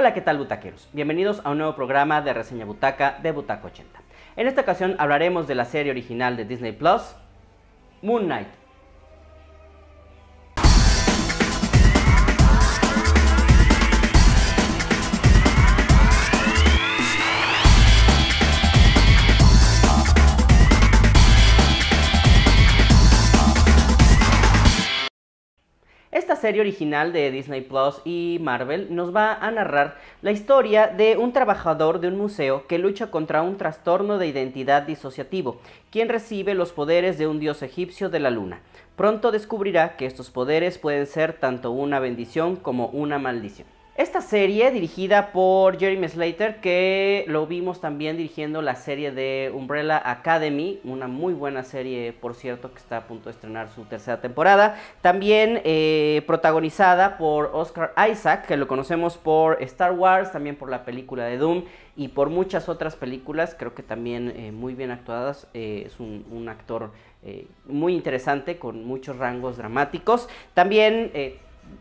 Hola, ¿qué tal butaqueros? Bienvenidos a un nuevo programa de reseña butaca de Butaca 80. En esta ocasión hablaremos de la serie original de Disney Plus, Moon Knight, serie original de Disney Plus y Marvel nos va a narrar la historia de un trabajador de un museo que lucha contra un trastorno de identidad disociativo, quien recibe los poderes de un dios egipcio de la luna. Pronto descubrirá que estos poderes pueden ser tanto una bendición como una maldición. Esta serie dirigida por Jeremy Slater, que lo vimos también dirigiendo la serie de Umbrella Academy, una muy buena serie, por cierto, que está a punto de estrenar su tercera temporada. También eh, protagonizada por Oscar Isaac, que lo conocemos por Star Wars, también por la película de Doom y por muchas otras películas, creo que también eh, muy bien actuadas. Eh, es un actor muy interesante, con muchos rangos dramáticos. También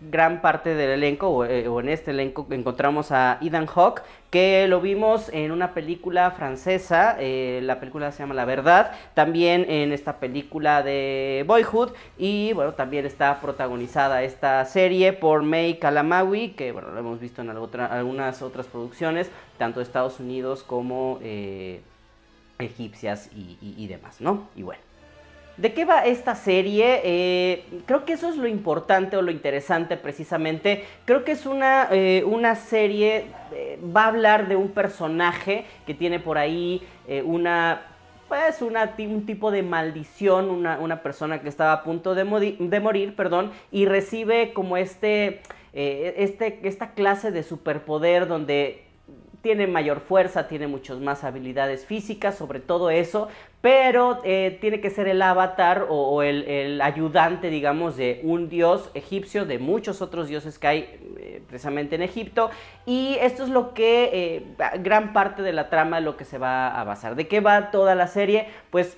gran parte del elenco, eh, o, en este elenco encontramos a Idan Hawke, que lo vimos en una película francesa, eh, la película se llama La Verdad, también en esta película de Boyhood, y bueno, también está protagonizada esta serie por May Kalamawi, que bueno, lo hemos visto en algunas otras producciones, tanto de Estados Unidos como eh, egipcias y demás, ¿no? Y bueno. ¿De qué va esta serie? Eh, creo que eso es lo importante o lo interesante precisamente. Creo que es una, eh, una serie, eh, va a hablar de un personaje que tiene por ahí una pues un tipo de maldición, una, persona que estaba a punto de, morir, perdón, y recibe como este, este, esta clase de superpoder donde tiene mayor fuerza, tiene muchas más habilidades físicas, sobre todo eso, pero eh, tiene que ser el avatar o, el, ayudante, digamos, de un dios egipcio, de muchos otros dioses que hay eh, precisamente en Egipto, y esto es lo que eh, gran parte de la trama lo que se va a basar. ¿De qué va toda la serie? Pues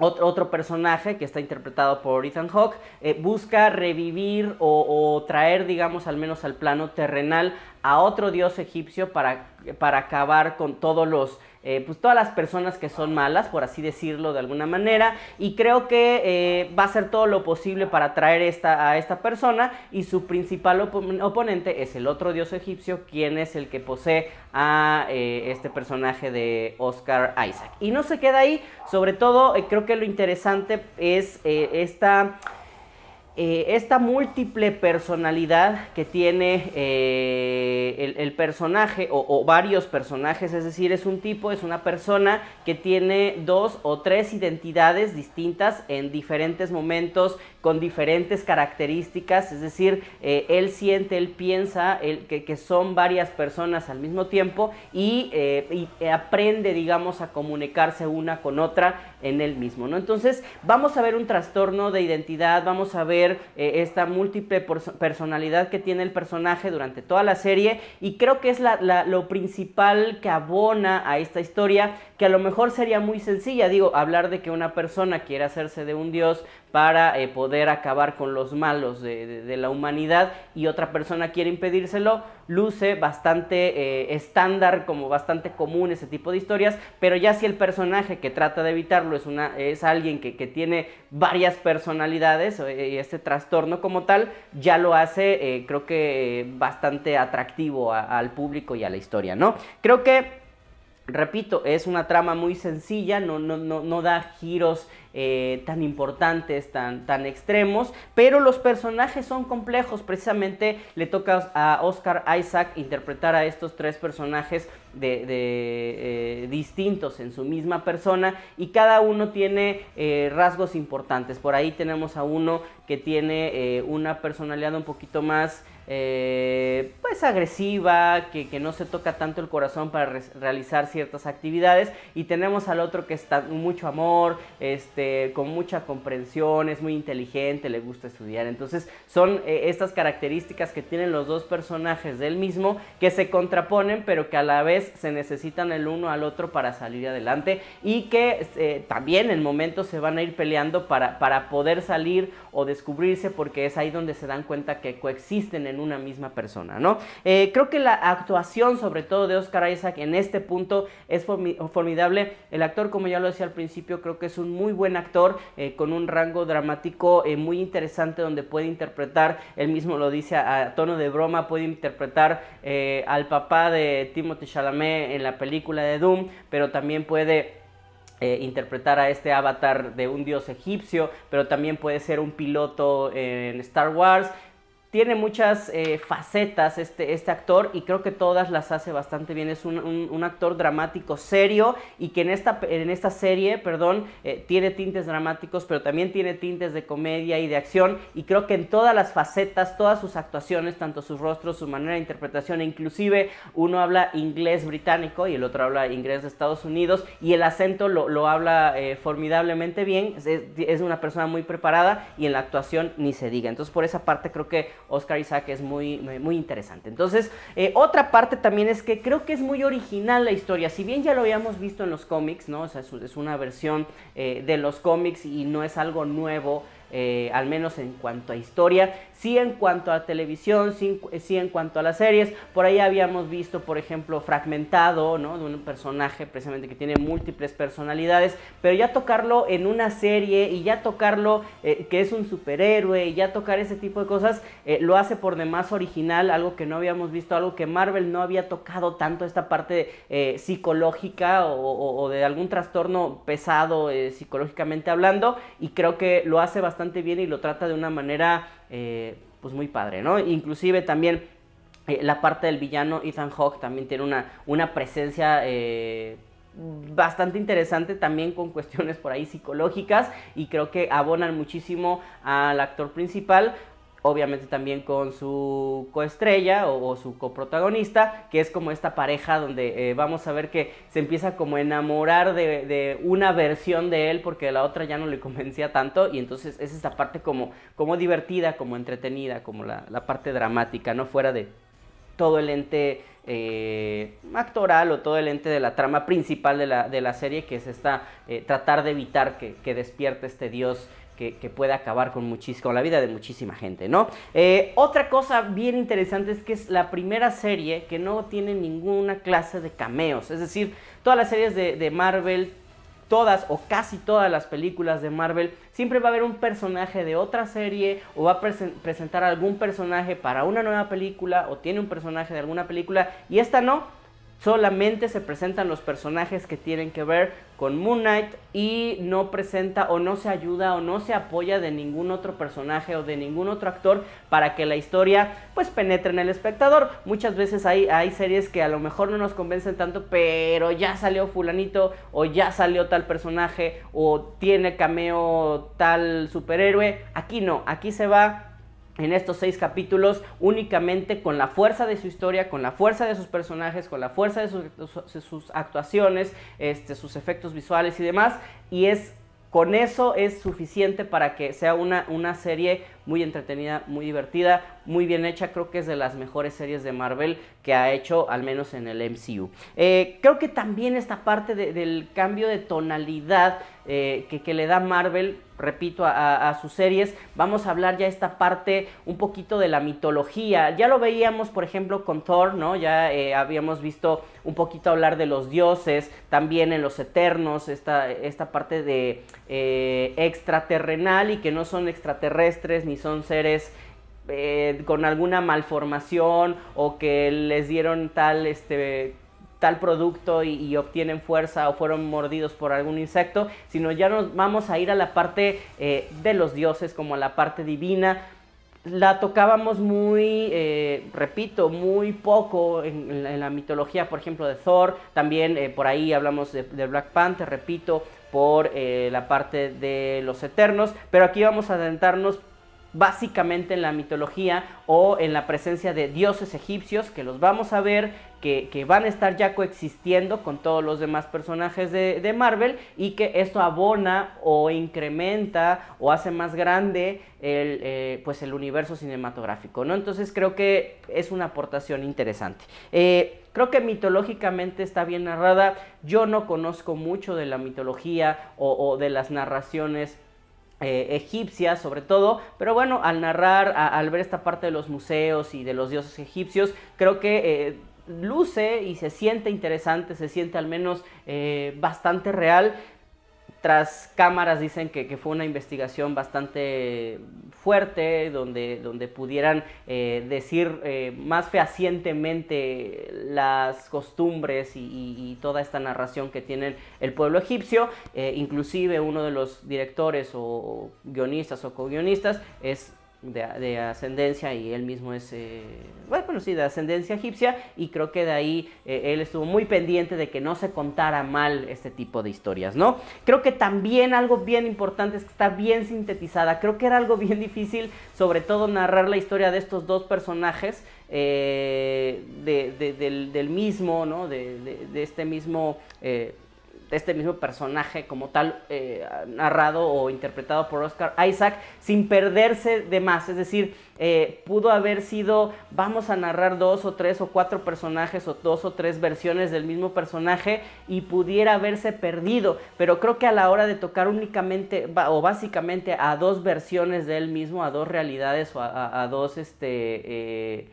otro, personaje que está interpretado por Ethan Hawke busca revivir o, traer, digamos, al menos al plano terrenal a otro dios egipcio para, para acabar con todos los, eh, pues todas las personas que son malas, por así decirlo de alguna manera, y creo que eh, va a hacer todo lo posible para traer esta, a esta persona, y su principal oponente es el otro dios egipcio, quien es el que posee a eh, este personaje de Oscar Isaac. Y no se queda ahí, sobre todo creo que lo interesante es esta eh, esta múltiple personalidad que tiene eh, el, personaje o, o, varios personajes, es decir, es un tipo, es una persona que tiene dos o tres identidades distintas en diferentes momentos con diferentes características, es decir, eh, él siente, él piensa, que, son varias personas al mismo tiempo eh, y, aprende, digamos, a comunicarse una con otra en él mismo, ¿no? Entonces, vamos a ver un trastorno de identidad, vamos a ver eh, esta múltiple personalidad que tiene el personaje durante toda la serie y creo que es lo principal que abona a esta historia, que a lo mejor sería muy sencilla, digo, hablar de que una persona quiere hacerse de un dios para eh, poder acabar con los malos de, la humanidad y otra persona quiere impedírselo, luce bastante eh, estándar, como bastante común ese tipo de historias, pero ya si el personaje que trata de evitarlo es, una, es alguien que, tiene varias personalidades y eh, este trastorno como tal, ya lo hace creo que bastante atractivo al público y a la historia, ¿no? Creo que repito, es una trama muy sencilla, no, no, no, da giros eh, tan importantes, tan, tan extremos, pero los personajes son complejos. Precisamente le toca a Oscar Isaac interpretar a estos tres personajes de, eh, distintos en su misma persona y cada uno tiene eh, rasgos importantes. Por ahí tenemos a uno que tiene una personalidad un poquito más eh, pues agresiva, que, no se toca tanto el corazón para realizar ciertas actividades y tenemos al otro que está mucho amor, este, con mucha comprensión, es muy inteligente, le gusta estudiar. Entonces son eh, estas características que tienen los dos personajes del mismo que se contraponen pero que a la vez se necesitan el uno al otro para salir adelante y que eh, también en momentos se van a ir peleando para, para poder salir o descubrirse porque es ahí donde se dan cuenta que coexisten en una misma persona, ¿no? Eh, creo que la actuación, sobre todo de Oscar Isaac, en este punto es formidable. El actor, como ya lo decía al principio, creo que es un muy buen actor eh, con un rango dramático eh, muy interesante donde puede interpretar, él mismo lo dice a, tono de broma, puede interpretar al papá de Timothy Chalamet en la película de Doom, pero también puede interpretar a este avatar de un dios egipcio, pero también puede ser un piloto en Star Wars, tiene muchas eh, facetas este, este actor y creo que todas las hace bastante bien. Es un, actor dramático serio y que en esta, en esta serie, perdón, eh, tiene tintes dramáticos, pero también tiene tintes de comedia y de acción y creo que en todas las facetas, todas sus actuaciones, tanto sus rostros, su manera de interpretación, e inclusive uno habla inglés británico y el otro habla inglés de Estados Unidos y el acento lo, habla eh, formidablemente bien, es una persona muy preparada y en la actuación ni se diga. Entonces por esa parte creo que Oscar Isaac es muy, muy interesante. Entonces, eh, otra parte también es que creo que es muy original la historia. Si bien ya lo habíamos visto en los cómics, ¿no? es, una versión eh, de los cómics y no es algo nuevo. Eh, al menos en cuanto a historia, sí en cuanto a televisión, sí, en cuanto a las series. Por ahí habíamos visto, por ejemplo, fragmentado, ¿no? De un personaje precisamente que tiene múltiples personalidades, pero ya tocarlo en una serie y ya tocarlo eh, que es un superhéroe, y ya tocar ese tipo de cosas, eh, lo hace por demás original, algo que no habíamos visto, algo que Marvel no había tocado tanto, esta parte psicológica o, o, de algún trastorno pesado psicológicamente hablando, y creo que lo hace bastante bastante bien y lo trata de una manera eh, pues muy padre, ¿no? Inclusive también eh, la parte del villano Ethan Hawke también tiene una, una presencia... Eh, bastante interesante también con cuestiones por ahí psicológicas y creo que abonan muchísimo al actor principal obviamente también con su coestrella o, su coprotagonista, que es como esta pareja donde eh, vamos a ver que se empieza como a enamorar de, una versión de él porque la otra ya no le convencía tanto y entonces es esta parte como, como divertida, como entretenida, como la, parte dramática, no fuera de todo el ente eh, actoral o todo el ente de la trama principal de la, de la serie, que es esta, eh, tratar de evitar que, que despierte este dios que, puede acabar con, la vida de muchísima gente, ¿no? Eh, otra cosa bien interesante es que es la primera serie que no tiene ninguna clase de cameos, es decir, todas las series de, Marvel todas o casi todas las películas de Marvel, siempre va a haber un personaje de otra serie o va a presentar algún personaje para una nueva película o tiene un personaje de alguna película y esta no, solamente se presentan los personajes que tienen que ver con Moon Knight y no presenta o no se ayuda o no se apoya de ningún otro personaje o de ningún otro actor para que la historia pues penetre en el espectador. Muchas veces hay, hay series que a lo mejor no nos convencen tanto, pero ya salió fulanito o ya salió tal personaje o tiene cameo tal superhéroe. Aquí no, aquí se va en estos seis capítulos únicamente con la fuerza de su historia, con la fuerza de sus personajes, con la fuerza de sus, actuaciones, este, sus efectos visuales y demás. Y es con eso es suficiente para que sea una, una serie muy entretenida, muy divertida, muy bien hecha. Creo que es de las mejores series de Marvel que ha hecho, al menos en el MCU. Eh, creo que también esta parte del cambio de tonalidad eh, que, le da Marvel, repito, a, sus series, vamos a hablar ya esta parte un poquito de la mitología. Ya lo veíamos, por ejemplo, con Thor, ¿no? Ya eh, habíamos visto un poquito hablar de los dioses, también en los eternos, esta, esta parte de extraterrenal y que no son extraterrestres ni son seres eh, con alguna malformación o que les dieron tal, este, tal producto y, obtienen fuerza o fueron mordidos por algún insecto, sino ya nos vamos a ir a la parte eh, de los dioses como a la parte divina. La tocábamos muy, eh, repito, muy poco en, la, mitología, por ejemplo, de Thor. También por ahí hablamos de, de, Black Panther, repito, por la parte de los Eternos. Pero aquí vamos a adentrarnos básicamente en la mitología o en la presencia de dioses egipcios, que los vamos a ver, que, van a estar ya coexistiendo con todos los demás personajes de, Marvel y que esto abona o incrementa o hace más grande el, eh, pues el universo cinematográfico, ¿no? Entonces creo que es una aportación interesante. Eh, creo que mitológicamente está bien narrada, yo no conozco mucho de la mitología o de las narraciones eh, egipcia sobre todo, pero bueno, al narrar, al ver esta parte de los museos y de los dioses egipcios, creo que... Eh, luce y se siente interesante, se siente al menos eh, bastante real, tras cámaras dicen que, fue una investigación bastante fuerte, donde, donde pudieran eh, decir eh, más fehacientemente las costumbres y, toda esta narración que tiene el pueblo egipcio. Eh, inclusive uno de los directores o guionistas o co-guionistas es de, ascendencia y él mismo es, eh, bueno, sí, de ascendencia egipcia y creo que de ahí eh, él estuvo muy pendiente de que no se contara mal este tipo de historias, ¿no? Creo que también algo bien importante es que está bien sintetizada, creo que era algo bien difícil sobre todo narrar la historia de estos dos personajes eh, del, del, mismo, ¿no? De, este mismo este mismo personaje como tal, eh, narrado o interpretado por Oscar Isaac, sin perderse de más. Es decir, eh, pudo haber sido, vamos a narrar dos o tres o cuatro personajes o dos o tres versiones del mismo personaje y pudiera haberse perdido. Pero creo que a la hora de tocar únicamente o básicamente a dos versiones de él mismo, a dos realidades o a, dos, este, eh,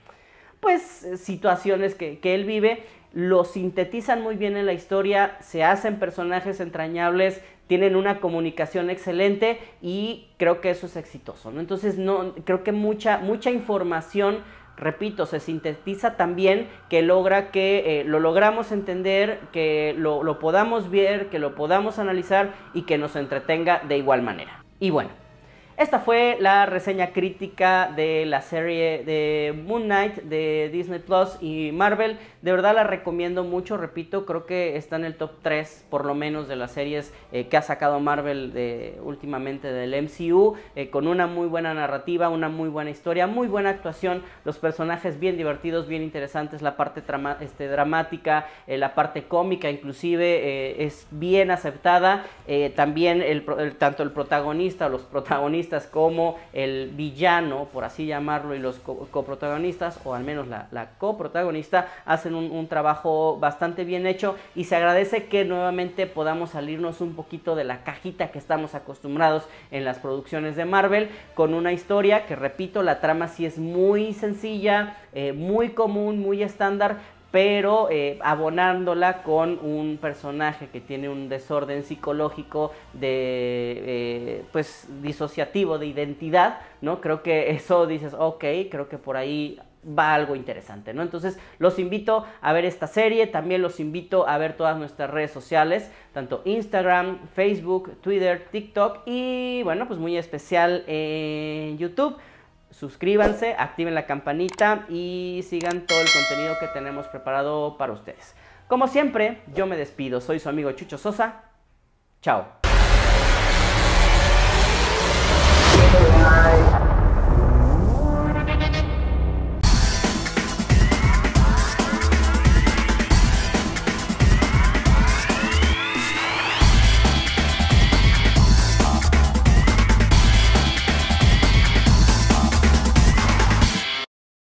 pues, situaciones que, que él vive, lo sintetizan muy bien en la historia, se hacen personajes entrañables, tienen una comunicación excelente y creo que eso es exitoso. Entonces, no, creo que mucha, mucha información, repito, se sintetiza también que logra que eh, lo logramos entender, que lo, lo podamos ver, que lo podamos analizar y que nos entretenga de igual manera. Y bueno, esta fue la reseña crítica de la serie de Moon Knight de Disney Plus y Marvel de verdad la recomiendo mucho, repito, creo que está en el top 3 por lo menos de las series eh, que ha sacado Marvel de, eh, últimamente del MCU, eh, con una muy buena narrativa, una muy buena historia, muy buena actuación, los personajes bien divertidos, bien interesantes, la parte este, dramática, la parte cómica inclusive es bien aceptada, también el, tanto el protagonista los protagonistas como el villano, por así llamarlo, y los coprotagonistas, o al menos la coprotagonista, hacen un, trabajo bastante bien hecho y se agradece que nuevamente podamos salirnos un poquito de la cajita que estamos acostumbrados en las producciones de Marvel con una historia que repito, la trama sí es muy sencilla, eh, muy común, muy estándar, pero eh, abonándola con un personaje que tiene un desorden psicológico de eh, pues disociativo de identidad no creo que eso dices ok creo que por ahí va algo interesante, ¿no? Entonces los invito a ver esta serie, también los invito a ver todas nuestras redes sociales, tanto Instagram, Facebook, Twitter, TikTok y bueno, pues muy especial en YouTube. Suscríbanse, activen la campanita y sigan todo el contenido que tenemos preparado para ustedes. Como siempre, yo me despido, soy su amigo Chucho Sosa. Chao.